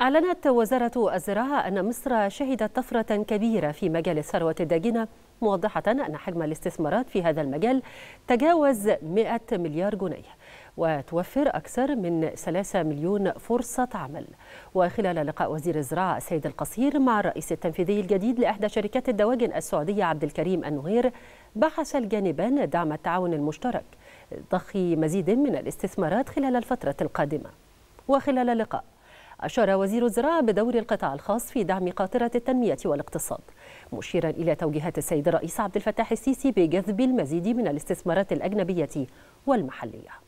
أعلنت وزارة الزراعة أن مصر شهدت طفرة كبيرة في مجال الثروة الداجنة موضحة أن حجم الاستثمارات في هذا المجال تجاوز 100 مليار جنيه وتوفر أكثر من 3 مليون فرصة عمل وخلال لقاء وزير الزراعة السيد القصير مع الرئيس التنفيذي الجديد لإحدى شركات الدواجن السعودية عبد الكريم النهير بحث الجانبان دعم التعاون المشترك ضخ مزيد من الاستثمارات خلال الفترة القادمة وخلال اللقاء أشار وزير الزراعة بدور القطاع الخاص في دعم قاطرة التنمية والاقتصاد مشيرا إلى توجيهات السيد الرئيس عبد الفتاح السيسي بجذب المزيد من الاستثمارات الأجنبية والمحلية